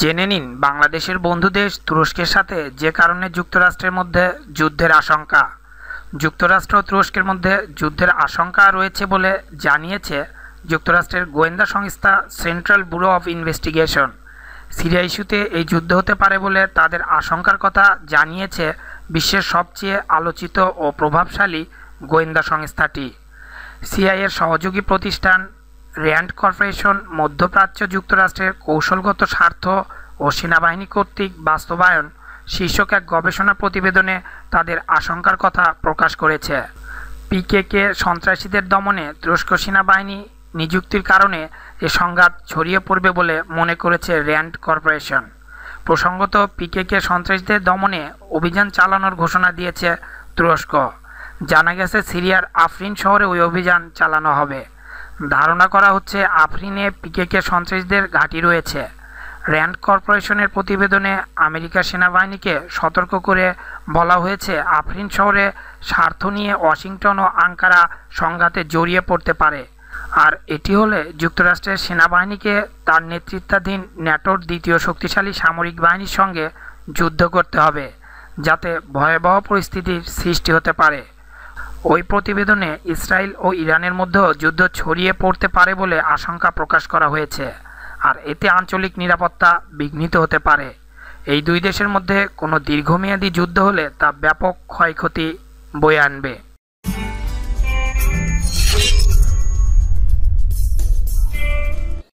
জেনে নিন বাংলাদেশের বন্ধুদেশ তুরস্কের সাথে যে কারণে যুক্তরাষ্ট্রের মধ্যে যুদ্ধের আশঙ্কা যুক্তরাষ্ট্র তুরস্কের মধ্যে যুদ্ধের আশঙ্কা রয়েছে বলে জানিয়েছে যুক্তরাষ্ট্রের গোয়েন্দা সংস্থা Central Bureau of Investigation Syria ইস্যুতে এই যুদ্ধ হতে পারে বলে তাদের আশঙ্কার কথা জানিয়েছে বিশ্বের সবচেয়ে আলোচিত ও প্রভাবশালী গোয়েন্দা সংস্থাটি সিআইয়ের সহযোগী প্রতিষ্ঠান র্যান্ড কর্পোরেশন মধ্যপ্রাচ্য যুক্তরাষ্ট্রের কৌশলগত স্বার্থ ও সেনাবাহিনী কর্তৃক বাস্তবায়ন শীর্ষক এক গবেষণা প্রতিবেদনে তাদের আশঙ্কার কথা প্রকাশ করেছে পিকেকে সন্ত্রাসীদের দমনে তুরস্ক সেনাবাহিনী নিযুক্তির কারণে এ সংঘাত ছড়িয়ে পড়বে বলে মনে করেছে র্যান্ড কর্পোরেশন প্রসঙ্গত পিকেকে সন্ত্রাসীদের দমনে অভিযান চালানোর ঘোষণা দিয়েছে তুরস্ক জানা গেছে সিরিয়ার আফরিন শহরে ওই অভিযান চালানো হবে ধারণা করা হচ্ছে আফরিনে পিকেকে সন্ত্রাসীদের ঘাঁটি রয়েছে র্যান্ড কর্পোরেশনের প্রতিবেদনে আমেরিকা সেনাবাহিনীকে সতর্ক করে বলা হয়েছে আফরিন শহরে স্বার্থ নিয়ে ওয়াশিংটন ও আঙ্কারা সংঘাতে জড়িয়ে পড়তে পারে আর এটি হলে যুক্তরাষ্ট্রের সেনাবাহিনীকে তার নেতৃত্বাধীন ন্যাটোর দ্বিতীয় শক্তিশালী সামরিক বাহিনীর সঙ্গে যুদ্ধ করতে হবে যাতে ভয়াবহ পরিস্থিতির সৃষ্টি হতে পারে ওই প্রতিবেদনে ইসরায়েল ও ইরানের মধ্যেও যুদ্ধ ছড়িয়ে পড়তে পারে বলে আশঙ্কা প্রকাশ করা হয়েছে আর এতে আঞ্চলিক নিরাপত্তা বিঘ্নিত হতে পারে এই দুই দেশের মধ্যে কোনো দীর্ঘমেয়াদী যুদ্ধ হলে তা ব্যাপক ক্ষয়ক্ষতি বয়ে আনবে